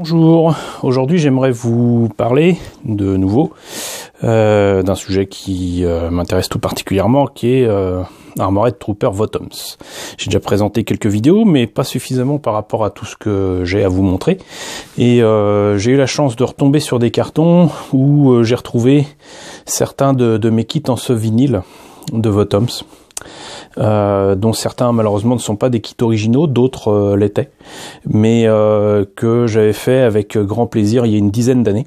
Bonjour, aujourd'hui j'aimerais vous parler de nouveau euh, d'un sujet qui euh, m'intéresse tout particulièrement qui est euh, Armored Trooper Votoms. J'ai déjà présenté quelques vidéos mais pas suffisamment par rapport à tout ce que j'ai à vous montrer et j'ai eu la chance de retomber sur des cartons où j'ai retrouvé certains de, de, mes kits en ce vinyle de Votoms. Euh, dont certains malheureusement ne sont pas des kits originaux, d'autres euh, l'étaient, mais euh, que j'avais fait avec grand plaisir il y a une dizaine d'années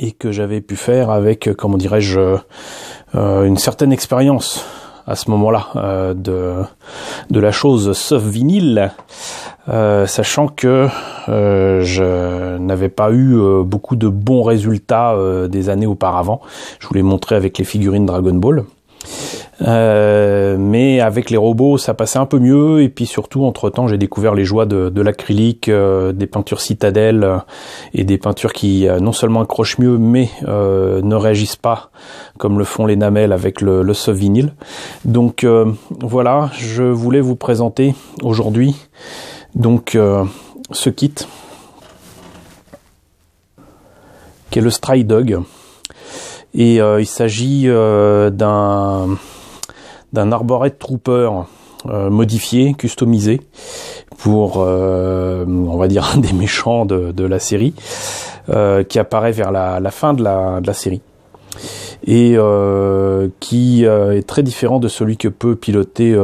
et que j'avais pu faire avec, comment dirais-je, une certaine expérience à ce moment-là de, de la chose sauf vinyle, sachant que je n'avais pas eu beaucoup de bons résultats des années auparavant. Je vous l'ai montré avec les figurines Dragon Ball. Euh, mais avec les robots, ça passait un peu mieux. Et puis surtout, entre-temps, j'ai découvert les joies de, l'acrylique, euh, des peintures citadelles euh, et des peintures qui non seulement accrochent mieux, mais ne réagissent pas comme le font les namelles avec le, le soft vinyle. Donc voilà, je voulais vous présenter aujourd'hui donc ce kit qui est le stride Dog. Et il s'agit d'un d'un arboret trooper euh, modifié, customisé pour, euh, on va dire, un des méchants de, la série, euh, qui apparaît vers la, fin de la, série et qui est très différent de celui que peut piloter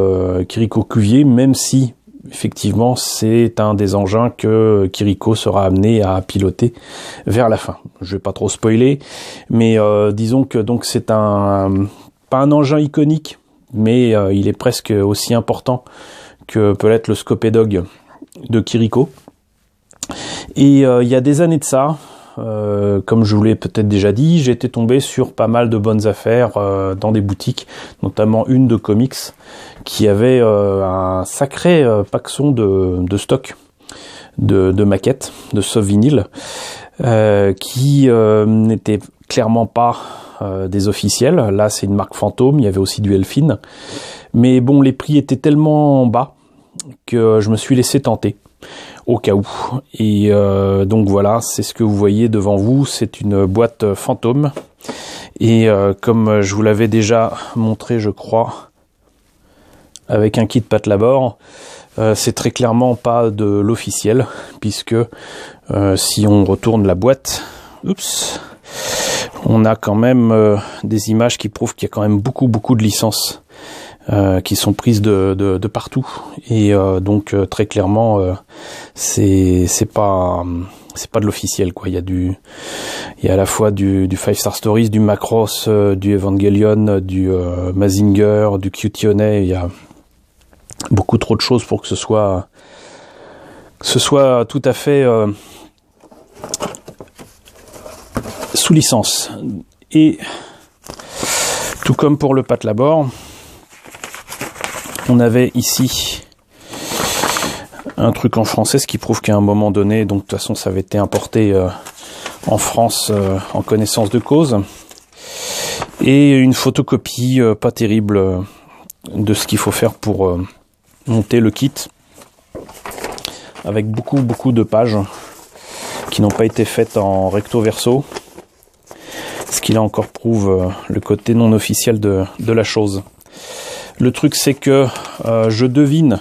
Kiriko Cuvier, même si effectivement c'est un des engins que Kiriko sera amené à piloter vers la fin. Je vais pas trop spoiler, mais disons que donc c'est un pas un engin iconique mais euh, il est presque aussi important que peut l'être le Dog de Kiriko. Et euh, il y a des années de ça, euh, comme je vous l'ai peut-être déjà dit, j'étais tombé sur pas mal de bonnes affaires dans des boutiques, notamment une de comics qui avait un sacré paxon de, de stock de, de, maquettes, de soft vinyle, qui n'était clairement pas euh, des officiels. Là, c'est une marque fantôme. Il y avait aussi du Elfine Mais bon, les prix étaient tellement bas que je me suis laissé tenter au cas où. Et euh, donc voilà, c'est ce que vous voyez devant vous. C'est une boîte fantôme. Et euh, comme je vous l'avais déjà montré, je crois, avec un kit pâte labor, c'est très clairement pas de l'officiel, puisque si on retourne la boîte, oups, on a quand même euh, des images qui prouvent qu'il y a quand même beaucoup beaucoup de licences euh, qui sont prises de, de, partout et euh, donc très clairement c'est c'est pas c'est pas de l'officiel quoi il y a du il y a à la fois du, du Five Star Stories du Macross du Evangelion du Mazinger du Cutionet il y a beaucoup trop de choses pour que ce soit que ce soit tout à fait licence. Et tout comme pour le pâte on avait ici un truc en français, ce qui prouve qu'à un moment donné, donc de toute façon ça avait été importé euh, en France euh, en connaissance de cause, et une photocopie euh, pas terrible de ce qu'il faut faire pour monter le kit, avec beaucoup beaucoup de pages qui n'ont pas été faites en recto verso. Ce qui là encore prouve euh, le côté non officiel de, la chose. Le truc c'est que euh, je devine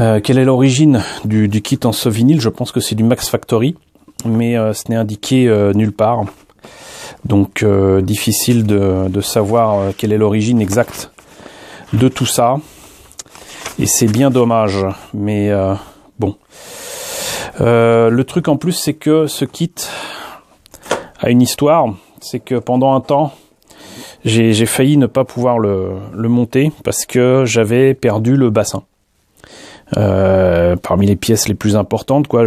euh, quelle est l'origine du, kit en ce vinyle. Je pense que c'est du Max Factory, mais ce n'est indiqué nulle part. Donc difficile de savoir quelle est l'origine exacte de tout ça. Et c'est bien dommage. Mais bon. le truc en plus c'est que ce kit une histoire, c'est que pendant un temps, j'ai failli ne pas pouvoir le, monter parce que j'avais perdu le bassin. Euh, parmi les pièces les plus importantes, quoi.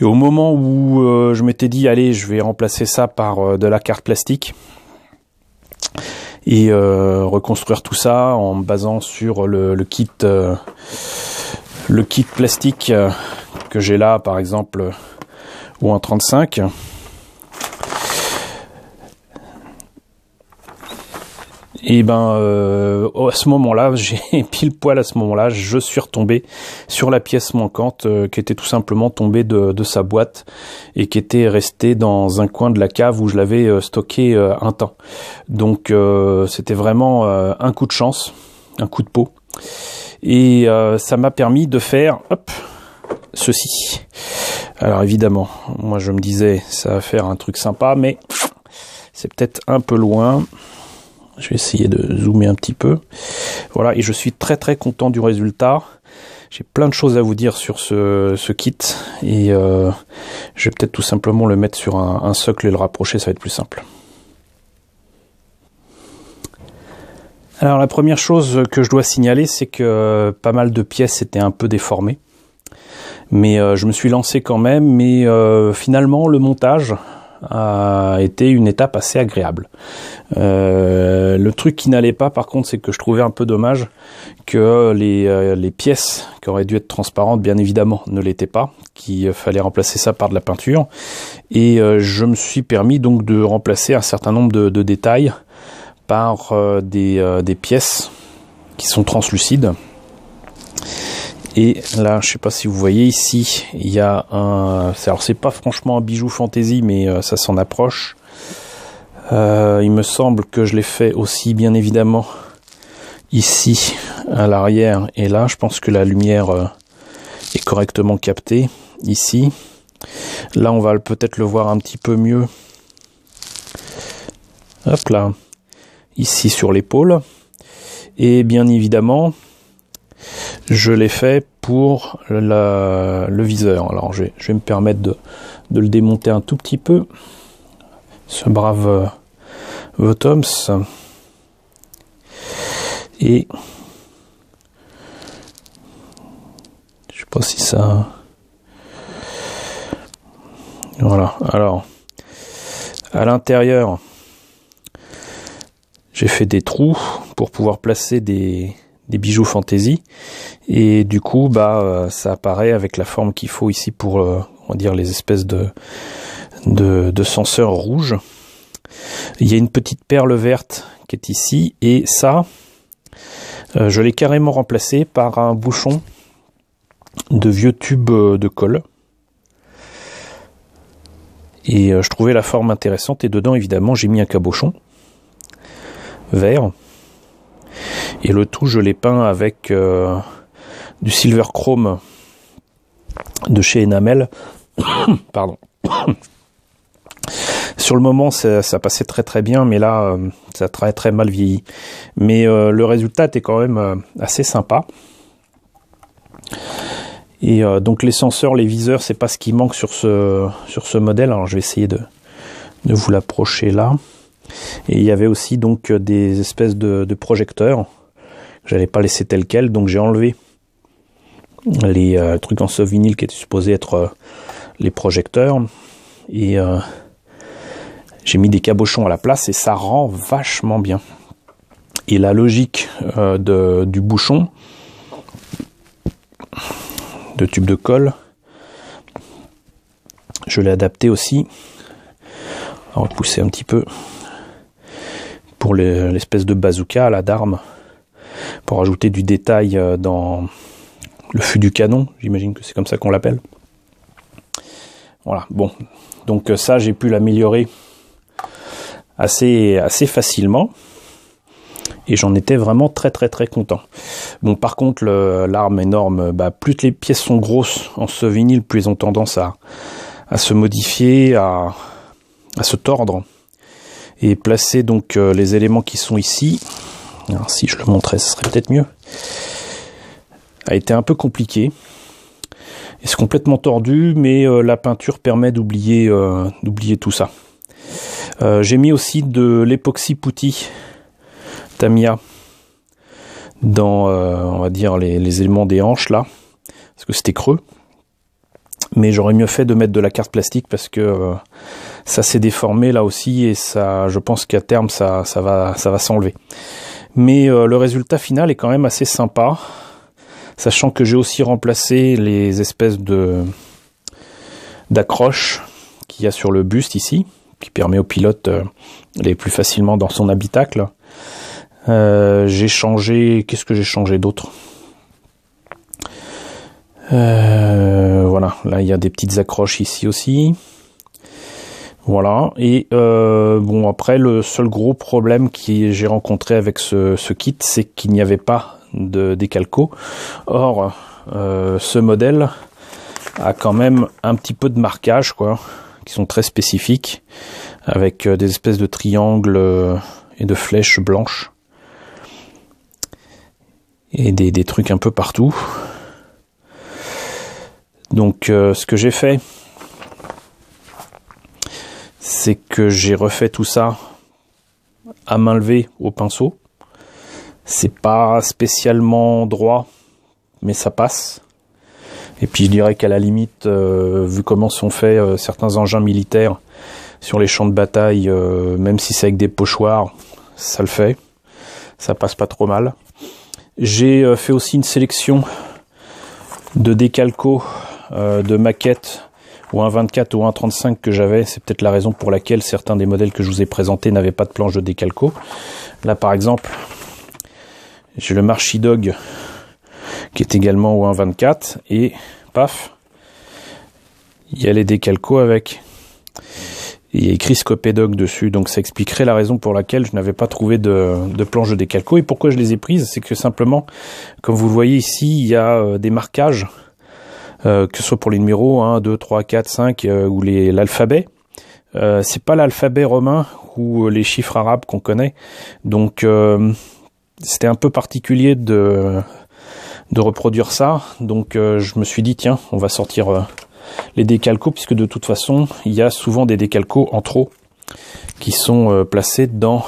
Et au moment où euh, je m'étais dit, allez, je vais remplacer ça par euh, de la carte plastique et reconstruire tout ça en basant sur le, le kit, le kit plastique que j'ai là, par exemple, ou un 35 et ben euh, à ce moment-là, j'ai pile poil à ce moment-là, je suis retombé sur la pièce manquante euh, qui était tout simplement tombée de, sa boîte et qui était restée dans un coin de la cave où je l'avais euh, stockée un temps. Donc c'était vraiment un coup de chance, un coup de peau, et ça m'a permis de faire hop ceci. Alors évidemment, moi je me disais ça va faire un truc sympa, mais c'est peut-être un peu loin. Je vais essayer de zoomer un petit peu. Voilà, et je suis très très content du résultat. J'ai plein de choses à vous dire sur ce, kit et euh, je vais peut-être tout simplement le mettre sur un, socle et le rapprocher, ça va être plus simple. Alors la première chose que je dois signaler, c'est que euh, pas mal de pièces étaient un peu déformées. Mais euh, je me suis lancé quand même, mais finalement le montage, a été une étape assez agréable. Euh, le truc qui n'allait pas, par contre, c'est que je trouvais un peu dommage que les, euh, pièces qui auraient dû être transparentes, bien évidemment, ne l'étaient pas, qu'il euh, fallait remplacer ça par de la peinture. Et je me suis permis donc de remplacer un certain nombre de, détails par des, des pièces qui sont translucides et là, je ne sais pas si vous voyez ici, il y a un. Alors c'est pas franchement un bijou fantaisie, mais euh, ça s'en approche. Euh, il me semble que je l'ai fait aussi, bien évidemment, ici à l'arrière et là. Je pense que la lumière euh, est correctement captée ici. Là, on va peut-être le voir un petit peu mieux. Hop là, ici sur l'épaule. Et bien évidemment, je l'ai fait pour le viseur. Alors je vais, me permettre de, le démonter un tout petit peu. Ce brave euh, Votoms. Et je sais pas si ça. Voilà. Alors à l'intérieur, j'ai fait des trous pour pouvoir placer des des bijoux fantasy et du coup bah euh, ça apparaît avec la forme qu'il faut ici pour euh, on dire les espèces de de, de senseurs rouges. Il y a une petite perle verte qui est ici et ça euh, je l'ai carrément remplacé par un bouchon de vieux tube de colle. Et je trouvais la forme intéressante et dedans évidemment j'ai mis un cabochon vert et le tout, je l'ai peint avec euh, du silver chrome de chez Enamel. Pardon. Sur le moment, ça, passait très très bien, mais là, euh, ça a très très mal vieilli. Mais euh, le résultat était quand même assez sympa. Et donc les senseurs, les viseurs, c'est pas ce qui manque sur ce, sur ce modèle. Alors je vais essayer de, de vous l'approcher là. Et il y avait aussi donc des espèces de, projecteurs que j'allais pas laisser tel quel donc j'ai enlevé les euh, trucs en soft vinyle qui étaient supposés être euh, les projecteurs et euh, j'ai mis des cabochons à la place et ça rend vachement bien. Et la logique de, du bouchon de tube de colle, je l'ai adapté aussi. On va un petit peu pour l'espèce de bazooka, la d'arme, pour ajouter du détail euh, dans le fût du canon, j'imagine que c'est comme ça qu'on l'appelle. Voilà, bon. Donc euh, ça, j'ai pu l'améliorer assez, assez facilement. Et j'en étais vraiment très très très content. Bon, par contre, l'arme énorme, bah, plus les pièces sont grosses en ce vinyle, plus elles ont tendance à, se modifier, à se tordre et placer donc euh, les éléments qui sont ici. si je le montrais, ce serait peut-être mieux. A été un peu compliqué. Et c'est complètement tordu, mais euh, la peinture permet d'oublier euh, d'oublier tout ça. J'ai mis aussi de l'époxy pouty Tamia dans, on va dire, les, les éléments des hanches là, parce que c'était creux mais j'aurais mieux fait de mettre de la carte plastique parce que euh, ça s'est déformé là aussi et ça, je pense qu'à terme ça, ça va, ça va s'enlever. Mais euh, le résultat final est quand même assez sympa, sachant que j'ai aussi remplacé les espèces de d'accroches qu'il y a sur le buste ici, qui permet au pilote euh, d'aller plus facilement dans son habitacle. j'ai changé, qu'est-ce que j'ai changé d'autre euh, voilà, là il y a des petites accroches ici aussi. Voilà, et euh, bon après le seul gros problème que j'ai rencontré avec ce, kit, c'est qu'il n'y avait pas de décalco. Or, euh, ce modèle a quand même un petit peu de marquage, quoi, qui sont très spécifiques, avec des espèces de triangles et de flèches blanches, et des trucs un peu partout. Donc euh, ce que j'ai fait, c'est que j'ai refait tout ça à main levée au pinceau. C'est pas spécialement droit, mais ça passe. Et puis je dirais qu'à la limite, euh, vu comment sont faits euh, certains engins militaires sur les champs de bataille, même si c'est avec des pochoirs, ça le fait. Ça passe pas trop mal. J'ai fait aussi une sélection de décalcos euh, de maquette ou un 24 ou un 35 que j'avais, c'est peut-être la raison pour laquelle certains des modèles que je vous ai présentés n'avaient pas de planche de décalco. Là par exemple, j'ai le Marchi Dog qui est également ou 1.24 24 et paf, il y a les décalcos avec. Il y a écrit Scopedog dessus, donc ça expliquerait la raison pour laquelle je n'avais pas trouvé de, de planche de décalco. Et pourquoi je les ai prises C'est que simplement, comme vous le voyez ici, il y a euh, des marquages euh, que ce soit pour les numéros 1, 2, 3, 4, 5 ou les l'alphabet. Euh, c'est pas l'alphabet romain ou euh, les chiffres arabes qu'on connaît. Donc c'était un peu particulier de de reproduire ça. Donc je me suis dit tiens, on va sortir les décalcos puisque de toute façon, il y a souvent des décalcos en trop qui sont placés dans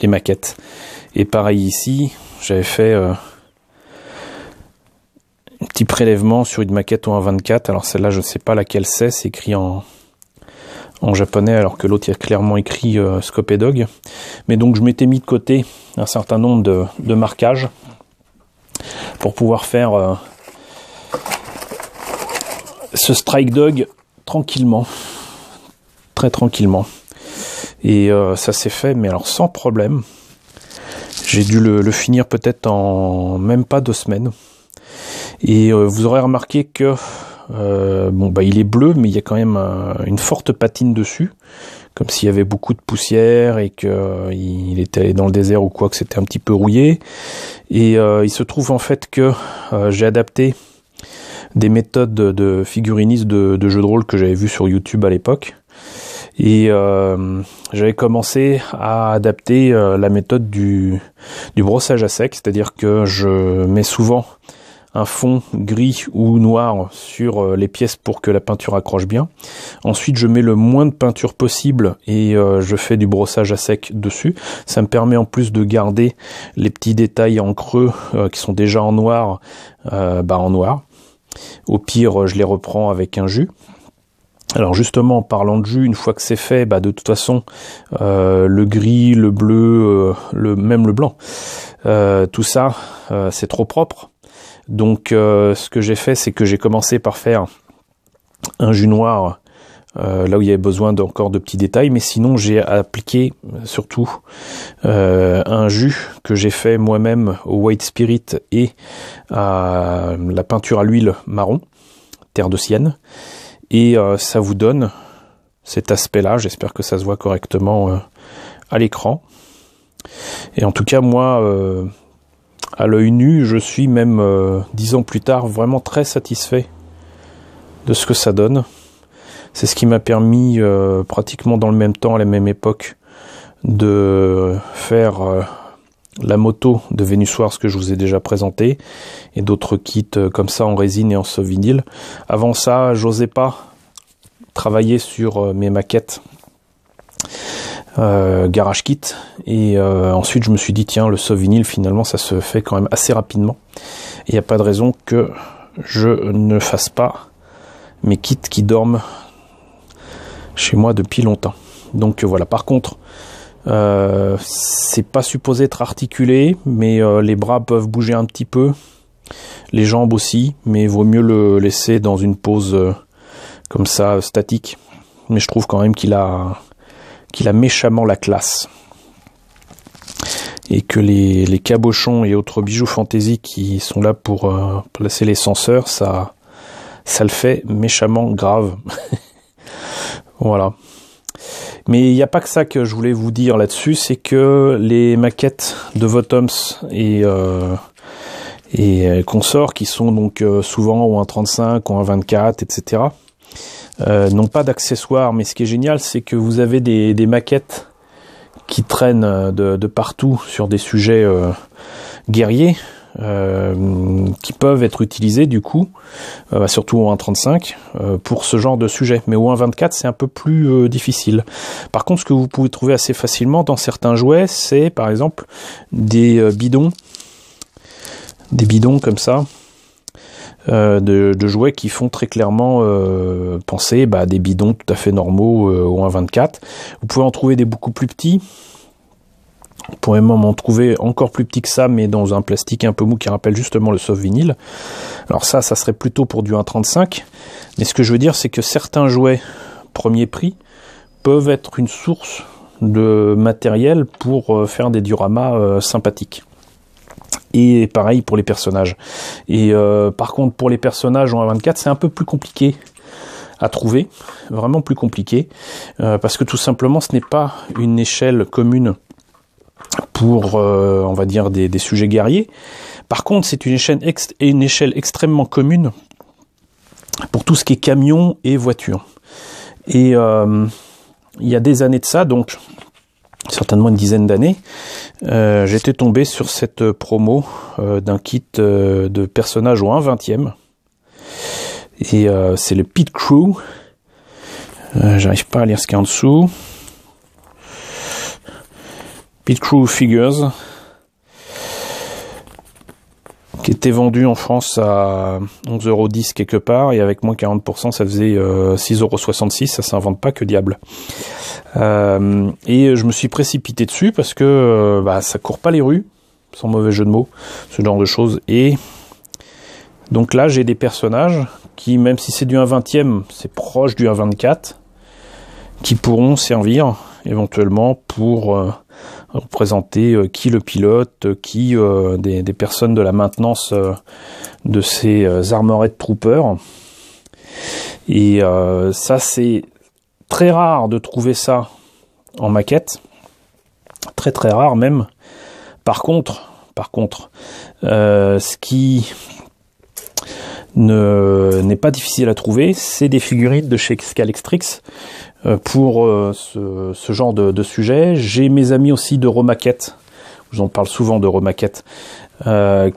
les maquettes. Et pareil ici, j'avais fait petit prélèvement sur une maquette au 24 Alors celle-là, je ne sais pas laquelle c'est, c'est écrit en, en japonais alors que l'autre a clairement écrit euh, scopé dog Mais donc je m'étais mis de côté un certain nombre de, marquages pour pouvoir faire euh, ce Strike Dog tranquillement, très tranquillement. Et euh, ça s'est fait, mais alors sans problème. J'ai dû le finir peut-être en même pas deux semaines. Et euh, vous aurez remarqué que euh, bon bah il est bleu, mais il y a quand même euh, une forte patine dessus, comme s'il y avait beaucoup de poussière et qu'il il était allé dans le désert ou quoi, que c'était un petit peu rouillé. Et il se trouve en fait que j'ai adapté des méthodes de figurinisme de, jeux de rôle que j'avais vu sur YouTube à l'époque. Et j'avais commencé à adapter la méthode du brossage à sec, c'est-à-dire que je mets souvent un fond gris ou noir sur euh, les pièces pour que la peinture accroche bien. Ensuite, je mets le moins de peinture possible et euh, je fais du brossage à sec dessus. Ça me permet en plus de garder les petits détails en creux euh, qui sont déjà en noir, bah en noir. Au pire, je les reprends avec un jus. Alors justement, parlant de jus, une fois que c'est fait, bah de toute façon, le gris, le bleu, le, même le blanc, tout ça, c'est trop propre. Donc euh, ce que j'ai fait, c'est que j'ai commencé par faire un jus noir euh, là où il y avait besoin d'encore de petits détails, mais sinon j'ai appliqué surtout euh, un jus que j'ai fait moi-même au White Spirit et à la peinture à l'huile marron, terre de sienne, et ça vous donne cet aspect-là, j'espère que ça se voit correctement à l'écran. Et en tout cas, moi, à l'œil nu, je suis même euh, dix ans plus tard vraiment très satisfait de ce que ça donne. C'est ce qui m'a permis euh, pratiquement dans le même temps, à la même époque, de faire euh, la moto de Vénus ce que je vous ai déjà présenté et d'autres kits comme ça en résine et en vinyle. Avant ça, j'osais pas travailler sur mes maquettes euh, garage Kit. Et euh, ensuite, je me suis dit, tiens, le saut finalement, ça se fait quand même assez rapidement. Il n'y a pas de raison que je ne fasse pas mes kits qui dorment chez moi depuis longtemps. Donc euh, voilà, par contre, c'est pas supposé être articulé, mais les bras peuvent bouger un petit peu, les jambes aussi, mais vaut mieux le laisser dans une pose comme ça statique. Mais je trouve quand même qu'il a qu'il a méchamment la classe. Et que les, cabochons et autres bijoux fantaisie qui sont là pour euh, placer les censeurs, ça, ça le fait méchamment grave. voilà. Mais il n'y a pas que ça que je voulais vous dire là-dessus, c'est que les maquettes de Votoms et, euh, et euh, consorts, qui sont donc souvent ou un 35 ou un 24, etc., euh, non pas d'accessoires, mais ce qui est génial, c'est que vous avez des, maquettes qui traînent euh, de, partout sur des sujets euh, guerriers. qui peuvent être utilisés du coup, bah, surtout au 1.35, pour ce genre de sujet. Mais au 1.24, c'est un peu plus difficile. Par contre, ce que vous pouvez trouver assez facilement dans certains jouets, c'est par exemple des bidons, des bidons comme ça, euh, de, jouets qui font très clairement euh, penser à bah, des bidons tout à fait normaux euh, au 1.24. Vous pouvez en trouver des beaucoup plus petits. Vous pourrez même en trouver encore plus petit que ça, mais dans un plastique un peu mou qui rappelle justement le soft vinyle. Alors ça, ça serait plutôt pour du 1.35. Mais ce que je veux dire, c'est que certains jouets premier prix peuvent être une source de matériel pour faire des dioramas sympathiques et pareil pour les personnages. Et euh, par contre, pour les personnages en A24, c'est un peu plus compliqué à trouver, vraiment plus compliqué, euh, parce que tout simplement, ce n'est pas une échelle commune pour, euh, on va dire, des, sujets guerriers. Par contre, c'est une échelle, une échelle extrêmement commune pour tout ce qui est camion et voiture. Et il y a des années de ça, donc certainement une dizaine d'années, euh, j'étais tombé sur cette promo euh, d'un kit euh, de personnages au 1 20e. Et c'est le Pit Crew. J'arrive pas à lire ce qu'il y a en dessous. Pit Crew Figures. Qui était vendu en France à 11,10€ quelque part. Et avec moins 40%, ça faisait 6,66€. Ça s'invente pas, que diable. Euh, et je me suis précipité dessus parce que euh, bah, ça court pas les rues, sans mauvais jeu de mots, ce genre de choses. Et donc là, j'ai des personnages qui, même si c'est du 1 20e, c'est proche du 1 24, qui pourront servir éventuellement pour euh, représenter qui le pilote, qui des, personnes de la maintenance de ces de troopers. Et ça, c'est très rare de trouver ça en maquette, très très rare même. Par contre, par contre, euh, ce qui ne n'est pas difficile à trouver, c'est des figurines de chez Scalextrix euh, pour euh, ce, genre de, sujet. J'ai mes amis aussi de Romaquette, j'en parle souvent de Romaquette,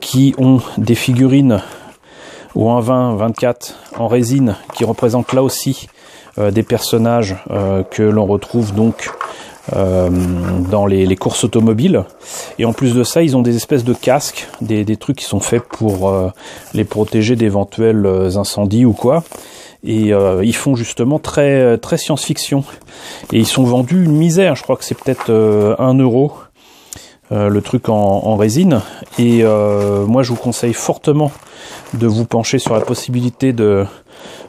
qui ont des figurines ou un 20, 24 en résine qui représentent là aussi euh, des personnages euh, que l'on retrouve donc euh, dans les, courses automobiles. Et en plus de ça, ils ont des espèces de casques, des, trucs qui sont faits pour les protéger d'éventuels incendies ou quoi. Et ils font justement très très science-fiction. Et ils sont vendus une misère. Je crois que c'est peut-être un euro. le truc en résine et moi je vous conseille fortement de vous pencher sur la possibilité de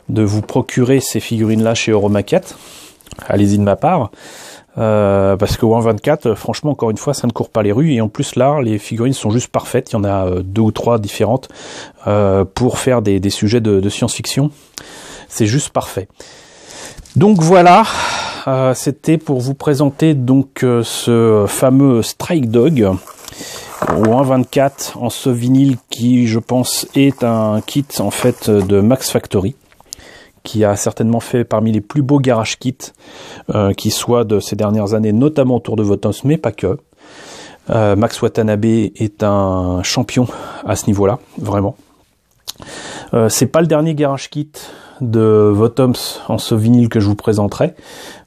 de vous procurer ces figurines-là chez Euromaquette. Allez-y de ma part. Euh, parce que 1.24, euh, franchement, encore une fois, ça ne court pas les rues. Et en plus, là, les figurines sont juste parfaites. Il y en a euh, deux ou trois différentes pour faire des, sujets de, science-fiction. C'est juste parfait. Donc voilà, c'était pour vous présenter donc ce fameux Strike Dog au 1.24 en ce vinyle qui, je pense, est un kit en fait de Max Factory qui a certainement fait parmi les plus beaux garage kits euh, qui soient de ces dernières années, notamment autour de Votoms mais pas que. Euh, Max Watanabe est un champion à ce niveau-là, vraiment. Euh, c'est pas le dernier garage kit de Votoms en ce vinyle que je vous présenterai.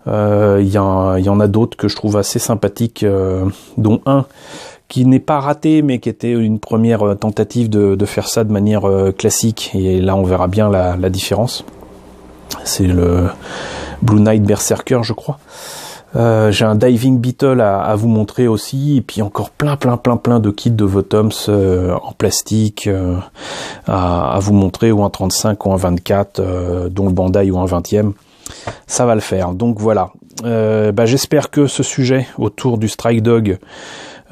Il y, en a d'autres que je trouve assez sympathiques, dont un qui n'est pas raté, mais qui était une première tentative de, faire ça de manière classique. Et là, on verra bien la différence. C'est le Blue Knight Berserker, je crois. Euh, j'ai un Diving Beetle à, vous montrer aussi, et puis encore plein, plein, plein, plein de kits de Votoms euh, en plastique euh, à, vous montrer, ou un 35 ou un 24, dont le Bandai ou un 20e. Ça va le faire. Donc voilà. Bah, j'espère que ce sujet autour du Strike Dog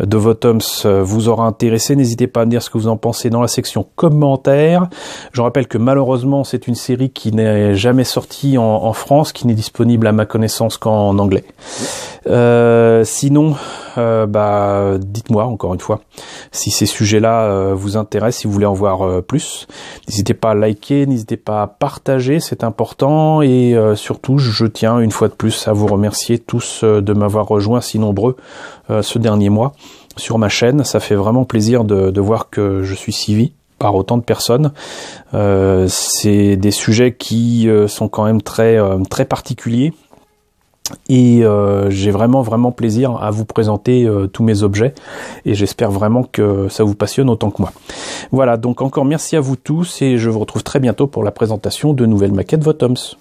de Votums euh, vous aura intéressé. N'hésitez pas à me dire ce que vous en pensez dans la section commentaires. Je rappelle que malheureusement, c'est une série qui n'est jamais sortie en, France, qui n'est disponible à ma connaissance qu'en anglais. Euh, sinon, euh, bah, dites-moi encore une fois si ces sujets-là vous intéressent, si vous voulez en voir plus. N'hésitez pas à liker, n'hésitez pas à partager, c'est important. Et surtout, je tiens une fois de plus à vous remercier tous de m'avoir rejoint si nombreux ce dernier mois sur ma chaîne. Ça fait vraiment plaisir de, voir que je suis suivi par autant de personnes. Euh, c'est des sujets qui euh, sont quand même très euh, très particuliers et j'ai vraiment vraiment plaisir à vous présenter tous mes objets et j'espère vraiment que ça vous passionne autant que moi. Voilà donc encore merci à vous tous et je vous retrouve très bientôt pour la présentation de nouvelles maquettes Votoms.